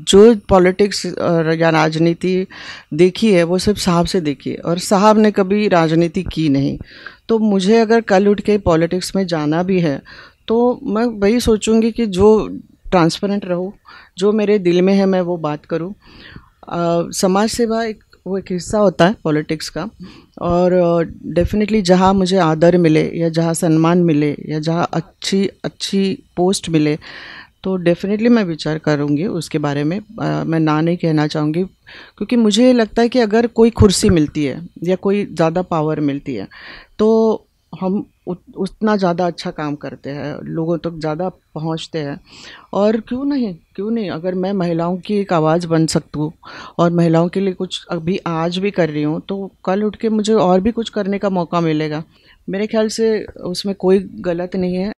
जो पॉलिटिक्स या राजनीति देखी है वो सिर्फ साहब से देखी है और साहब ने कभी राजनीति की नहीं तो मुझे अगर कल उठ के पॉलिटिक्स में जाना भी है तो मैं वही सोचूंगी कि जो ट्रांसपेरेंट रहो जो मेरे दिल में है मैं वो बात करूँ समाज सेवा एक वो एक हिस्सा होता है पॉलिटिक्स का और डेफिनेटली जहाँ मुझे आदर मिले या जहाँ सम्मान मिले या जहाँ अच्छी अच्छी पोस्ट मिले तो डेफ़िनेटली मैं विचार करूँगी उसके बारे में आ, मैं ना नहीं कहना चाहूँगी क्योंकि मुझे लगता है कि अगर कोई कुर्सी मिलती है या कोई ज़्यादा पावर मिलती है तो हम उत, उतना ज़्यादा अच्छा काम करते हैं लोगों तक तो ज़्यादा पहुंचते हैं और क्यों नहीं क्यों नहीं अगर मैं महिलाओं की एक आवाज़ बन सकती हूँ और महिलाओं के लिए कुछ अभी आज भी कर रही हूँ तो कल उठ के मुझे और भी कुछ करने का मौका मिलेगा मेरे ख्याल से उसमें कोई गलत नहीं है